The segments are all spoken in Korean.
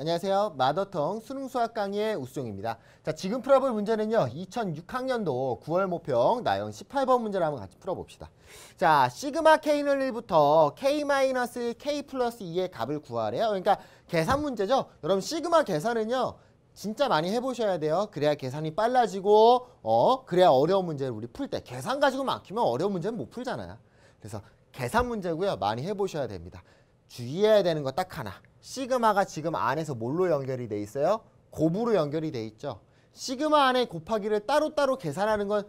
안녕하세요. 마더텅 수능수학 강의의 우수종입니다. 자, 지금 풀어볼 문제는요. 2006학년도 9월 모평 나영 18번 문제를 한번 같이 풀어봅시다. 자, 시그마 K는 1부터 K-K 플러스 2의 값을 구하래요. 그러니까 계산 문제죠. 여러분 시그마 계산은요. 진짜 많이 해보셔야 돼요. 그래야 계산이 빨라지고 어 그래야 어려운 문제를 우리 풀 때 계산 가지고 막히면 어려운 문제는 못 풀잖아요. 그래서 계산 문제고요. 많이 해보셔야 됩니다. 주의해야 되는 거 딱 하나. 시그마가 지금 안에서 뭘로 연결이 돼 있어요? 곱으로 연결이 돼 있죠. 시그마 안에 곱하기를 따로따로 계산하는 건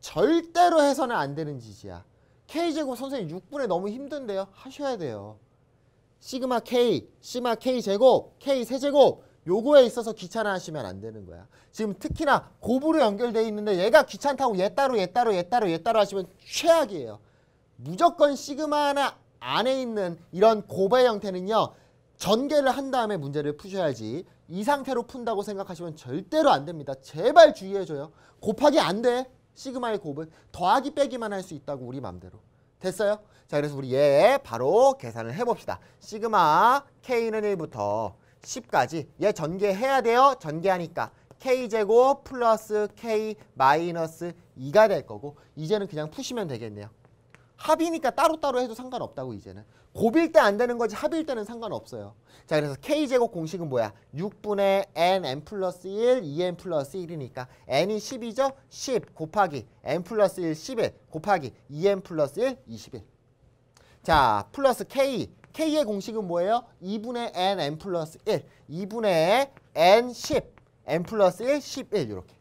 절대로 해서는 안 되는 짓이야. K제곱 선생님 6분에 너무 힘든데요. 하셔야 돼요. 시그마 K, 시마 K제곱, K세제곱 요거에 있어서 귀찮아하시면 안 되는 거야. 지금 특히나 곱으로 연결돼 있는데 얘가 귀찮다고 얘 따로 얘 따로 얘 따로 얘 따로 하시면 최악이에요. 무조건 시그마 하나 안에 있는 이런 곱의 형태는요. 전개를 한 다음에 문제를 푸셔야지 이 상태로 푼다고 생각하시면 절대로 안 됩니다. 제발 주의해줘요. 곱하기 안 돼. 시그마의 곱은 더하기 빼기만 할 수 있다고 우리 맘대로. 됐어요? 자 그래서 우리 얘 예, 바로 계산을 해봅시다. 시그마 K는 1부터 10까지 얘 예, 전개해야 돼요. 전개하니까 K제곱 플러스 K 마이너스 2가 될 거고 이제는 그냥 푸시면 되겠네요. 합이니까 따로따로 해도 상관없다고 이제는. 곱일 때 안 되는 거지 합일 때는 상관없어요. 자 그래서 k제곱 공식은 뭐야? 6분의 n, n 플러스 1, 2n 플러스 1이니까 n이 10이죠? 10 곱하기 n 플러스 1, 11 곱하기 2n 플러스 1, 21. 자 플러스 k. k의 공식은 뭐예요? 2분의 n, n 플러스 1, 2분의 n, 10, n 플러스 1, 11 이렇게.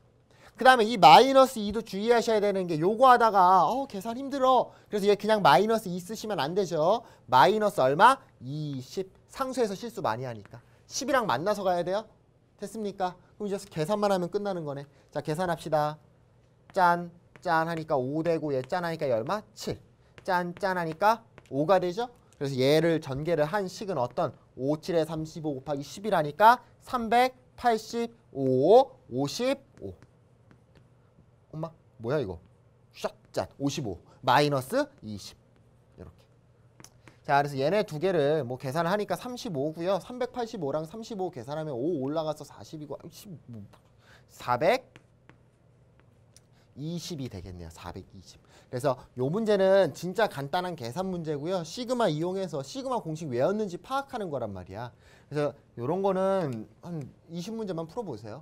그 다음에 이 마이너스 2도 주의하셔야 되는 게 요거 하다가 어 계산 힘들어. 그래서 얘 그냥 마이너스 2 쓰시면 안 되죠. 마이너스 얼마? 20. 상수에서 실수 많이 하니까. 10이랑 만나서 가야 돼요. 됐습니까? 그럼 이제 계산만 하면 끝나는 거네. 자 계산합시다. 짠, 짠 하니까 5 되고 얘 짠 하니까 얼마? 7. 짠, 짠 하니까 5가 되죠. 그래서 얘를 전개를 한 식은 어떤 5, 7에 35 곱하기 10이라니까 385, 55. 엄마 뭐야 이거 샷짠 55 마이너스 20 이렇게 자 그래서 얘네 두 개를 뭐 계산을 하니까 35고요 385랑 35 계산하면 5 올라가서 40이고 400 20이 되겠네요. 420. 그래서 요 문제는 진짜 간단한 계산 문제고요. 시그마 이용해서 시그마 공식 외웠는지 파악하는 거란 말이야. 그래서 요런 거는 한 20문제만 풀어보세요.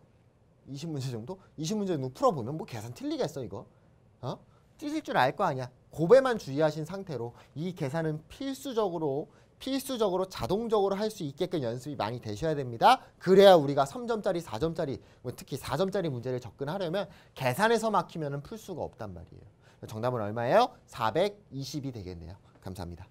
20문제 정도? 20문제 정도 풀어보면 뭐 계산 틀리겠어 이거. 어? 찢을 줄알 거 아니야. 고배만 주의하신 상태로 이 계산은 필수적으로 필수적으로 자동적으로 할 수 있게끔 연습이 많이 되셔야 됩니다. 그래야 우리가 3점짜리, 4점짜리, 뭐 특히 4점짜리 문제를 접근하려면 계산에서 막히면 풀 수가 없단 말이에요. 정답은 얼마예요? 420이 되겠네요. 감사합니다.